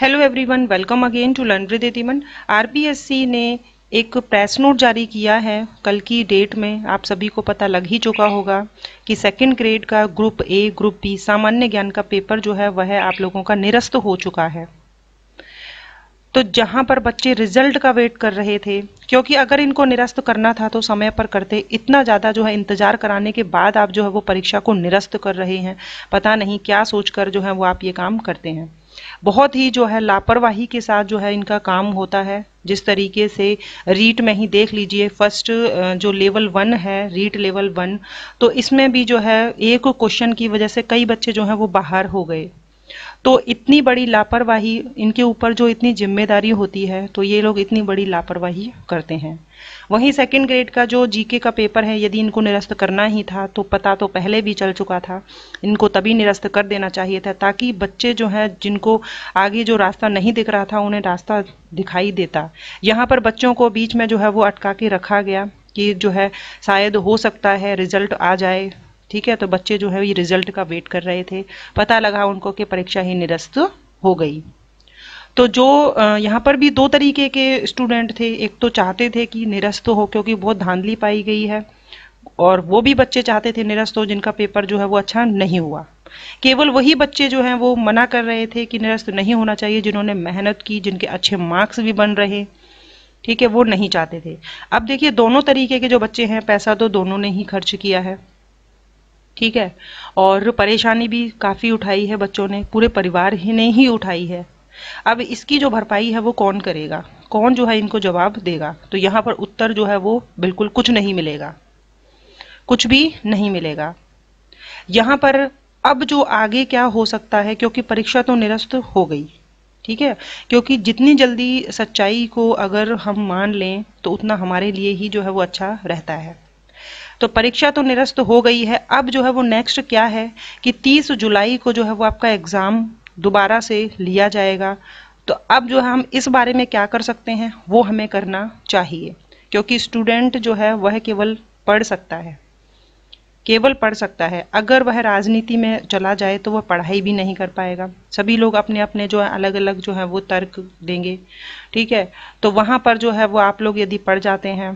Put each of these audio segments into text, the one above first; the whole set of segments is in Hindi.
hello everyone welcome again to learn with Atman RPSC ने एक प्रेस नोट जारी किया है कल की डेट में आप सभी को पता लग ही चुका होगा कि सेकंड ग्रेड का ग्रुप ए ग्रुप बी सामान्य ज्ञान का पेपर जो है वह आप लोगों का निरस्त हो चुका है तो जहां पर बच्चे रिजल्ट का वेट कर रहे थे क्योंकि अगर इनको निरस्त करना था तो समय पर करते इतना ज़्यादा जो है इंतज़ार कराने के बाद आप जो है वो परीक्षा को निरस्त कर रहे हैं पता नहीं क्या सोचकर जो है वो आप ये काम करते हैं बहुत ही जो है लापरवाही के साथ जो है इनका काम होता है जिस तरीके से रीट में ही देख लीजिए फर्स्ट जो लेवल वन है रीट लेवल वन तो इसमें भी जो है एक क्वेश्चन की वजह से कई बच्चे जो हैं वो बाहर हो गए तो इतनी बड़ी लापरवाही इनके ऊपर जो इतनी जिम्मेदारी होती है तो ये लोग इतनी बड़ी लापरवाही करते हैं वहीं सेकेंड ग्रेड का जो जीके का पेपर है यदि इनको निरस्त करना ही था तो पता तो पहले भी चल चुका था इनको तभी निरस्त कर देना चाहिए था ताकि बच्चे जो हैं जिनको आगे जो रास्ता नहीं दिख रहा था उन्हें रास्ता दिखाई देता यहाँ पर बच्चों को बीच में जो है वो अटका के रखा गया कि जो है शायद हो सकता है रिजल्ट आ जाए ठीक है तो बच्चे जो है ये रिजल्ट का वेट कर रहे थे पता लगा उनको कि परीक्षा ही निरस्त हो गई तो जो यहाँ पर भी दो तरीके के स्टूडेंट थे एक तो चाहते थे कि निरस्त हो क्योंकि बहुत धांधली पाई गई है और वो भी बच्चे चाहते थे निरस्त हो जिनका पेपर जो है वो अच्छा नहीं हुआ केवल वही बच्चे जो हैं वो मना कर रहे थे कि निरस्त नहीं होना चाहिए जिन्होंने मेहनत की जिनके अच्छे मार्क्स भी बन रहे ठीक है वो नहीं चाहते थे अब देखिए दोनों तरीके के जो बच्चे हैं पैसा तो दोनों ने ही खर्च किया है ठीक है और परेशानी भी काफ़ी उठाई है बच्चों ने पूरे परिवार ही ने ही उठाई है अब इसकी जो भरपाई है वो कौन करेगा कौन जो है इनको जवाब देगा तो यहाँ पर उत्तर जो है वो बिल्कुल कुछ नहीं मिलेगा कुछ भी नहीं मिलेगा यहाँ पर अब जो आगे क्या हो सकता है क्योंकि परीक्षा तो निरस्त हो गई ठीक है क्योंकि जितनी जल्दी सच्चाई को अगर हम मान लें तो उतना हमारे लिए ही जो है वो अच्छा रहता है तो परीक्षा तो निरस्त हो गई है अब जो है वो नेक्स्ट क्या है कि 30 जुलाई को जो है वो आपका एग्ज़ाम दोबारा से लिया जाएगा तो अब जो है हम इस बारे में क्या कर सकते हैं वो हमें करना चाहिए क्योंकि स्टूडेंट जो है वह केवल पढ़ सकता है केवल पढ़ सकता है अगर वह राजनीति में चला जाए तो वह पढ़ाई भी नहीं कर पाएगा सभी लोग अपने अपने जो है अलग अलग जो है वो तर्क देंगे ठीक है तो वहाँ पर जो है वो आप लोग यदि पढ़ जाते हैं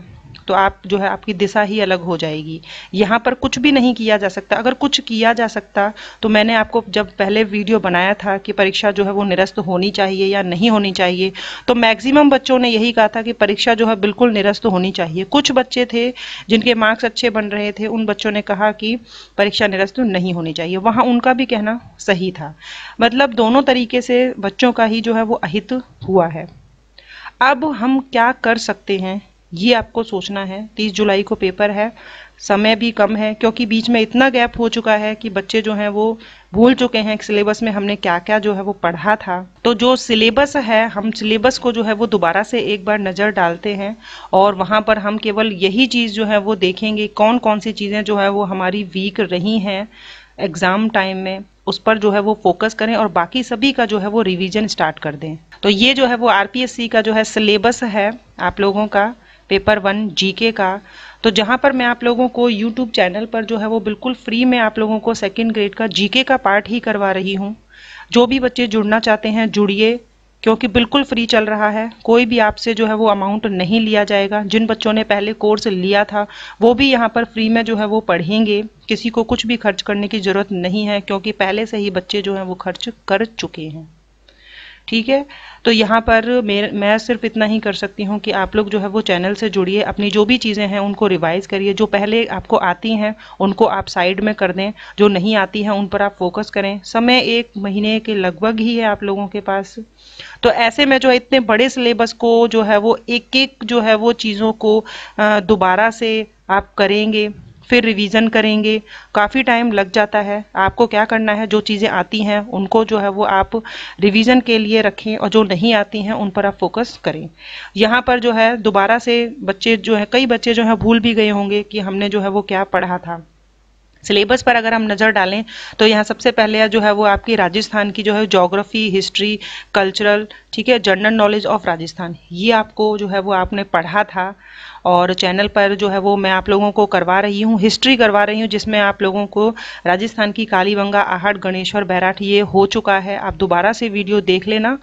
तो आप जो है आपकी दिशा ही अलग हो जाएगी यहाँ पर कुछ भी नहीं किया जा सकता अगर कुछ किया जा सकता तो मैंने आपको जब पहले वीडियो बनाया था कि परीक्षा जो है वो निरस्त होनी चाहिए या नहीं होनी चाहिए तो मैक्सिमम बच्चों ने यही कहा था कि परीक्षा जो है बिल्कुल निरस्त होनी चाहिए कुछ बच्चे थे जिनके मार्क्स अच्छे बन रहे थे उन बच्चों ने कहा कि परीक्षा निरस्त नहीं होनी चाहिए वहाँ उनका भी कहना सही था मतलब दोनों तरीके से बच्चों का ही जो है वो अहित हुआ है अब हम क्या कर सकते हैं ये आपको सोचना है तीस जुलाई को पेपर है समय भी कम है क्योंकि बीच में इतना गैप हो चुका है कि बच्चे जो हैं वो भूल चुके हैं सिलेबस में हमने क्या क्या जो है वो पढ़ा था तो जो सिलेबस है हम सिलेबस को जो है वो दोबारा से एक बार नज़र डालते हैं और वहाँ पर हम केवल यही चीज़ जो है वो देखेंगे कौन कौन सी चीज़ें जो है वो हमारी वीक रही हैं एग्ज़ाम टाइम में उस पर जो है वो फोकस करें और बाकी सभी का जो है वो रिवीजन स्टार्ट कर दें तो ये जो है वो आरपीएससी का जो है सिलेबस है आप लोगों का पेपर वन जीके का तो जहाँ पर मैं आप लोगों को यूट्यूब चैनल पर जो है वो बिल्कुल फ्री में आप लोगों को सेकेंड ग्रेड का जीके का पार्ट ही करवा रही हूँ जो भी बच्चे जुड़ना चाहते हैं जुड़िए क्योंकि बिल्कुल फ्री चल रहा है कोई भी आपसे जो है वो अमाउंट नहीं लिया जाएगा जिन बच्चों ने पहले कोर्स लिया था वो भी यहाँ पर फ्री में जो है वो पढ़ेंगे किसी को कुछ भी खर्च करने की ज़रूरत नहीं है क्योंकि पहले से ही बच्चे जो हैं वो खर्च कर चुके हैं ठीक है तो यहाँ पर मैं सिर्फ इतना ही कर सकती हूँ कि आप लोग जो है वो चैनल से जुड़िए अपनी जो भी चीज़ें हैं उनको रिवाइज़ करिए जो पहले आपको आती हैं उनको आप साइड में कर दें जो नहीं आती हैं उन पर आप फोकस करें समय एक महीने के लगभग ही है आप लोगों के पास तो ऐसे में जो है इतने बड़े सिलेबस को जो है वो एक एक जो है वो चीज़ों को दोबारा से आप करेंगे फिर रिवीजन करेंगे काफ़ी टाइम लग जाता है आपको क्या करना है जो चीज़ें आती हैं उनको जो है वो आप रिवीजन के लिए रखें और जो नहीं आती हैं उन पर आप फोकस करें यहाँ पर जो है दोबारा से बच्चे जो है कई बच्चे जो है भूल भी गए होंगे कि हमने जो है वो क्या पढ़ा था सिलेबस पर अगर हम नज़र डालें तो यहाँ सबसे पहले जो है वो आपकी राजस्थान की जो है जोग्राफ़ी हिस्ट्री कल्चरल ठीक है जनरल नॉलेज ऑफ राजस्थान ये आपको जो है वो आपने पढ़ा था और चैनल पर जो है वो मैं आप लोगों को करवा रही हूँ हिस्ट्री करवा रही हूँ जिसमें आप लोगों को राजस्थान की कालीबंगा आहट गणेश्वर बैराठ ये हो चुका है आप दोबारा से वीडियो देख लेना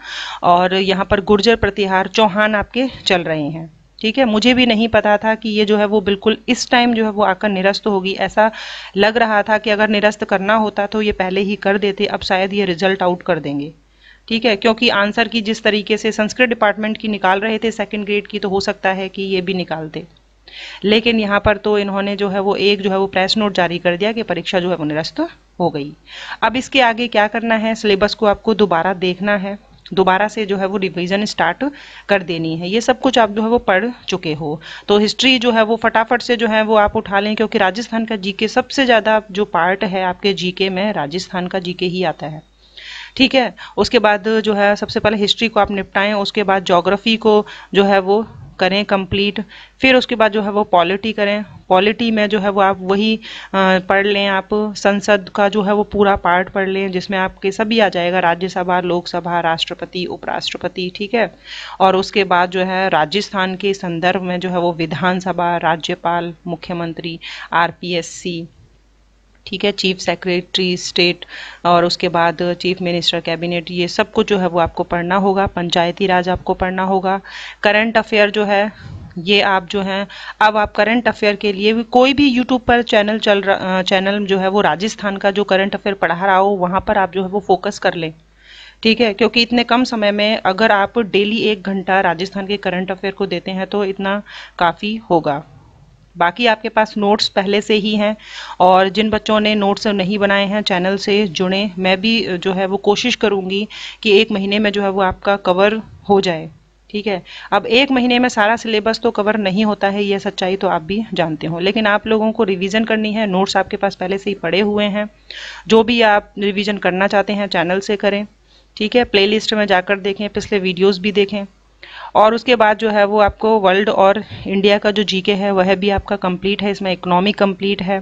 और यहाँ पर गुर्जर प्रतिहार चौहान आपके चल रहे हैं ठीक है मुझे भी नहीं पता था कि ये जो है वो बिल्कुल इस टाइम जो है वो आकर निरस्त होगी ऐसा लग रहा था कि अगर निरस्त करना होता तो ये पहले ही कर देते अब शायद ये रिजल्ट आउट कर देंगे ठीक है क्योंकि आंसर की जिस तरीके से संस्कृत डिपार्टमेंट की निकाल रहे थे सेकेंड ग्रेड की तो हो सकता है कि ये भी निकालते लेकिन यहाँ पर तो इन्होंने जो है वो एक जो है वो प्रेस नोट जारी कर दिया कि परीक्षा जो है वो निरस्त हो गई अब इसके आगे क्या करना है सिलेबस को आपको दोबारा देखना है दोबारा से जो है वो रिवीजन स्टार्ट कर देनी है ये सब कुछ आप जो है वो पढ़ चुके हो तो हिस्ट्री जो है वो फटाफट से जो है वो आप उठा लें क्योंकि राजस्थान का जीके सबसे ज़्यादा जो पार्ट है आपके जीके में राजस्थान का जीके ही आता है ठीक है उसके बाद जो है सबसे पहले हिस्ट्री को आप निपटाएं उसके बाद जोग्राफी को जो है वो करें कंप्लीट फिर उसके बाद जो है वो पॉलिटी करें पॉलिटी में जो है वो आप वही पढ़ लें आप संसद का जो है वो पूरा पार्ट पढ़ लें जिसमें आपके सभी आ जाएगा राज्यसभा लोकसभा राष्ट्रपति उपराष्ट्रपति ठीक है और उसके बाद जो है राजस्थान के संदर्भ में जो है वो विधानसभा राज्यपाल मुख्यमंत्री आर पी एस सी ठीक है चीफ सेक्रेटरी स्टेट और उसके बाद चीफ मिनिस्टर कैबिनेट ये सब कुछ जो है वो आपको पढ़ना होगा पंचायती राज आपको पढ़ना होगा करंट अफेयर जो है ये आप जो हैं अब आप करंट अफेयर के लिए भी कोई भी यूट्यूब पर चैनल चल रहा चैनल जो है वो राजस्थान का जो करंट अफेयर पढ़ा रहा हो वहाँ पर आप जो है वो फोकस कर लें ठीक है क्योंकि इतने कम समय में अगर आप डेली एक घंटा राजस्थान के करंट अफेयर को देते हैं तो इतना काफ़ी होगा बाकी आपके पास नोट्स पहले से ही हैं और जिन बच्चों ने नोट्स नहीं बनाए हैं चैनल से जुड़े मैं भी जो है वो कोशिश करूँगी कि एक महीने में जो है वो आपका कवर हो जाए ठीक है अब एक महीने में सारा सिलेबस तो कवर नहीं होता है यह सच्चाई तो आप भी जानते हो लेकिन आप लोगों को रिवीजन करनी है नोट्स आपके पास पहले से ही पड़े हुए हैं जो भी आप रिवीजन करना चाहते हैं चैनल से करें ठीक है प्लेलिस्ट में जाकर देखें पिछले वीडियोस भी देखें और उसके बाद जो है वो आपको वर्ल्ड और इंडिया का जो जीके है वह भी आपका कंप्लीट है इसमें इकोनॉमिक कंप्लीट है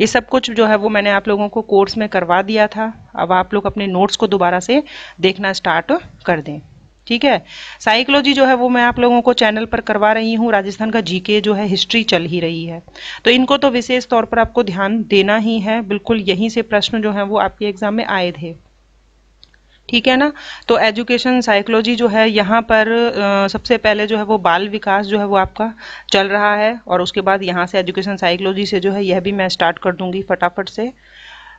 ये सब कुछ जो है वो मैंने आप लोगों को कोर्स में करवा दिया था अब आप लोग अपने नोट्स को दोबारा से देखना स्टार्ट कर दें ठीक है साइकोलॉजी जो है वो मैं आप लोगों को चैनल पर करवा रही हूँ राजस्थान का जीके जो है हिस्ट्री चल ही रही है तो इनको तो विशेष तौर पर आपको ध्यान देना ही है बिल्कुल यहीं से प्रश्न जो है वो आपके एग्जाम में आए थे ठीक है ना तो एजुकेशन साइकोलॉजी जो है यहाँ पर आ, सबसे पहले जो है वो बाल विकास जो है वो आपका चल रहा है और उसके बाद यहाँ से एजुकेशन साइकोलॉजी से जो है यह भी मैं स्टार्ट कर दूंगी फटाफट से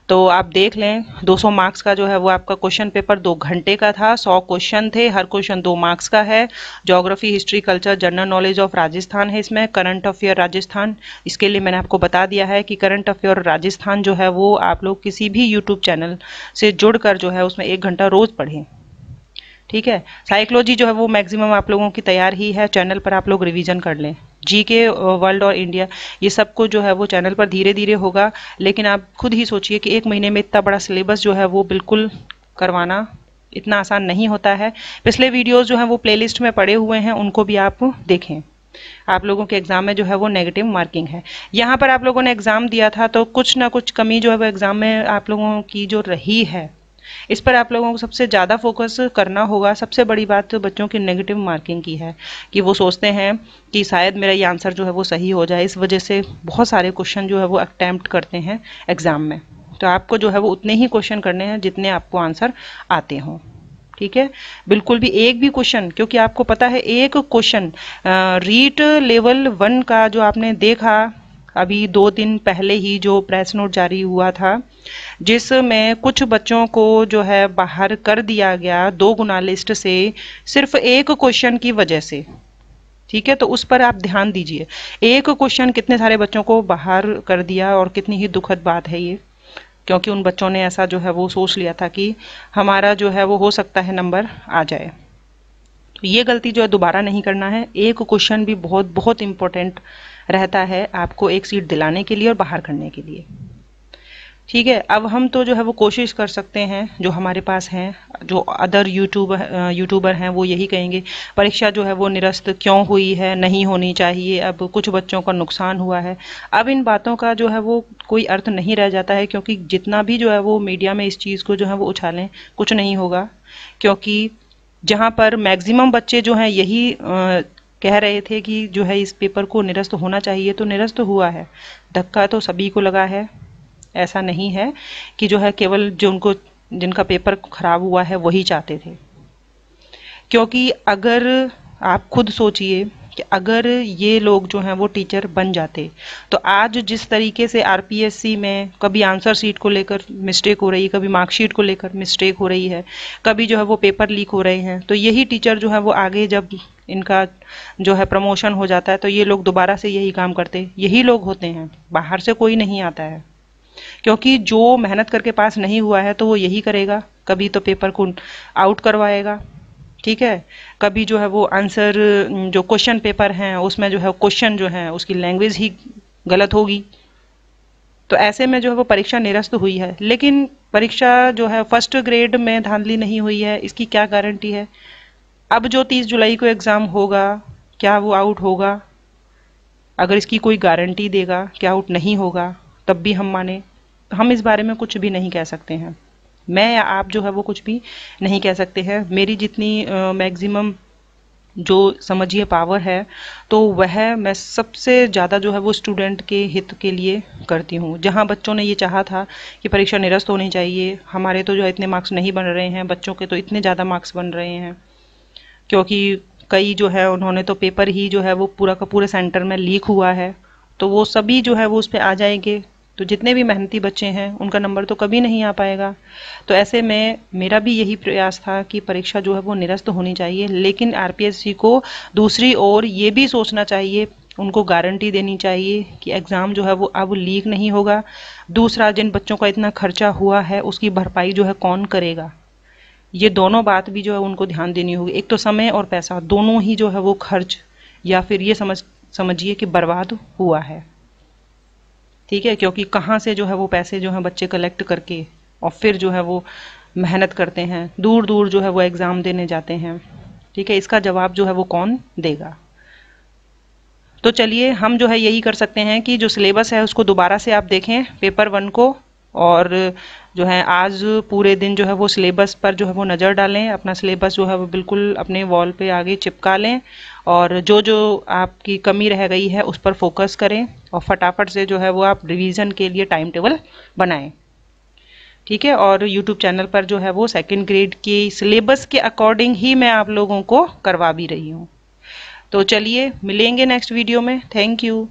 तो आप देख लें 200 मार्क्स का जो है वो आपका क्वेश्चन पेपर दो घंटे का था 100 क्वेश्चन थे हर क्वेश्चन दो मार्क्स का है geography history culture general knowledge of Rajasthan है इसमें करंट अफेयर राजस्थान इसके लिए मैंने आपको बता दिया है कि करंट अफेयर राजस्थान जो है वो आप लोग किसी भी यूट्यूब चैनल से जुड़ कर जो है उसमें एक घंटा रोज़ पढ़ें ठीक है साइकोलॉजी जो है वो मैक्सिमम आप लोगों की तैयार ही है चैनल पर आप लोग रिवीजन कर लें जी के वर्ल्ड और इंडिया ये सबको जो है वो चैनल पर धीरे धीरे होगा लेकिन आप खुद ही सोचिए कि एक महीने में इतना बड़ा सिलेबस जो है वो बिल्कुल करवाना इतना आसान नहीं होता है पिछले वीडियोज़ जो हैं वो प्ले में पड़े हुए हैं उनको भी आप देखें आप लोगों के एग्ज़ाम में जो है वो नेगेटिव मार्किंग है यहाँ पर आप लोगों ने एग्ज़ाम दिया था तो कुछ ना कुछ कमी जो है वो एग्ज़ाम में आप लोगों की जो रही है इस पर आप लोगों को सबसे ज़्यादा फोकस करना होगा सबसे बड़ी बात तो बच्चों की नेगेटिव मार्किंग की है कि वो सोचते हैं कि शायद मेरा ये आंसर जो है वो सही हो जाए इस वजह से बहुत सारे क्वेश्चन जो है वो अटैम्प्ट करते हैं एग्ज़ाम में तो आपको जो है वो उतने ही क्वेश्चन करने हैं जितने आपको आंसर आते हों ठीक है बिल्कुल भी एक भी क्वेश्चन क्योंकि आपको पता है एक क्वेश्चन रीट लेवल वन का जो आपने देखा अभी दो दिन पहले ही जो प्रेस नोट जारी हुआ था जिसमें कुछ बच्चों को जो है बाहर कर दिया गया दो गुना लिस्ट से सिर्फ एक क्वेश्चन की वजह से ठीक है तो उस पर आप ध्यान दीजिए एक क्वेश्चन कितने सारे बच्चों को बाहर कर दिया और कितनी ही दुखद बात है ये क्योंकि उन बच्चों ने ऐसा जो है वो सोच लिया था कि हमारा जो है वो हो सकता है नंबर आ जाए तो ये गलती जो है दोबारा नहीं करना है एक क्वेश्चन भी बहुत बहुत इम्पोर्टेंट रहता है आपको एक सीट दिलाने के लिए और बाहर करने के लिए ठीक है अब हम तो जो है वो कोशिश कर सकते हैं जो हमारे पास हैं जो अदर यूट्यूब यूट्यूबर हैं वो यही कहेंगे परीक्षा जो है वो निरस्त क्यों हुई है नहीं होनी चाहिए अब कुछ बच्चों का नुकसान हुआ है अब इन बातों का जो है वो कोई अर्थ नहीं रह जाता है क्योंकि जितना भी जो है वो मीडिया में इस चीज़ को जो है वो उछालें कुछ नहीं होगा क्योंकि जहाँ पर मैक्सिमम बच्चे जो हैं यही कह रहे थे कि जो है इस पेपर को निरस्त होना चाहिए तो निरस्त हुआ है धक्का तो सभी को लगा है ऐसा नहीं है कि जो है केवल जो उनको जिनका पेपर ख़राब हुआ है वही चाहते थे क्योंकि अगर आप खुद सोचिए कि अगर ये लोग जो हैं वो टीचर बन जाते तो आज जिस तरीके से आरपीएससी में कभी आंसर शीट को लेकर मिस्टेक हो रही है कभी मार्कशीट को लेकर मिस्टेक हो रही है कभी जो है वो पेपर लीक हो रहे हैं तो यही टीचर जो है वो आगे जब इनका जो है प्रमोशन हो जाता है तो ये लोग दोबारा से यही काम करते यही लोग होते हैं बाहर से कोई नहीं आता है क्योंकि जो मेहनत करके पास नहीं हुआ है तो वो यही करेगा कभी तो पेपर को आउट करवाएगा ठीक है कभी जो है वो आंसर जो क्वेश्चन पेपर हैं उसमें जो है क्वेश्चन जो है उसकी लैंग्वेज ही गलत होगी तो ऐसे में जो है वो परीक्षा निरस्त हुई है लेकिन परीक्षा जो है फर्स्ट ग्रेड में धांधली नहीं हुई है इसकी क्या गारंटी है अब जो तीस जुलाई को एग्ज़ाम होगा क्या वो आउट होगा अगर इसकी कोई गारंटी देगा कि आउट नहीं होगा तब भी हम माने हम इस बारे में कुछ भी नहीं कह सकते हैं मैं या आप जो है वो कुछ भी नहीं कह सकते हैं मेरी जितनी मैक्सिमम जो समझिए पावर है तो वह मैं सबसे ज़्यादा जो है वो स्टूडेंट के हित के लिए करती हूँ जहाँ बच्चों ने ये चाहा था कि परीक्षा निरस्त होनी चाहिए हमारे तो जो है इतने मार्क्स नहीं बन रहे हैं बच्चों के तो इतने ज़्यादा मार्क्स बन रहे हैं क्योंकि कई जो है उन्होंने तो पेपर ही जो है वो पूरा का पूरे सेंटर में लीक हुआ है तो वो सभी जो है वो उस पर आ जाएंगे तो जितने भी मेहनती बच्चे हैं उनका नंबर तो कभी नहीं आ पाएगा तो ऐसे में मेरा भी यही प्रयास था कि परीक्षा जो है वो निरस्त होनी चाहिए लेकिन आर को दूसरी ओर ये भी सोचना चाहिए उनको गारंटी देनी चाहिए कि एग्ज़ाम जो है वो अब लीक नहीं होगा दूसरा जिन बच्चों का इतना खर्चा हुआ है उसकी भरपाई जो है कौन करेगा ये दोनों बात भी जो है उनको ध्यान देनी होगी एक तो समय और पैसा दोनों ही जो है वो खर्च या फिर ये समझ समझिए कि बर्बाद हुआ है ठीक है क्योंकि कहाँ से जो है वो पैसे जो है बच्चे कलेक्ट करके और फिर जो है वो मेहनत करते हैं दूर दूर जो है वो एग्ज़ाम देने जाते हैं ठीक है इसका जवाब जो है वो कौन देगा तो चलिए हम जो है यही कर सकते हैं कि जो सिलेबस है उसको दोबारा से आप देखें पेपर वन को और जो है आज पूरे दिन जो है वो सिलेबस पर जो है वो नज़र डालें अपना सिलेबस जो है वो बिल्कुल अपने वॉल पे आगे चिपका लें और जो जो आपकी कमी रह गई है उस पर फोकस करें और फटाफट से जो है वो आप रिवीजन के लिए टाइम टेबल बनाएं ठीक है और यूट्यूब चैनल पर जो है वो सेकेंड ग्रेड की सिलेबस के अकॉर्डिंग ही मैं आप लोगों को करवा भी रही हूँ तो चलिए मिलेंगे नेक्स्ट वीडियो में थैंक यू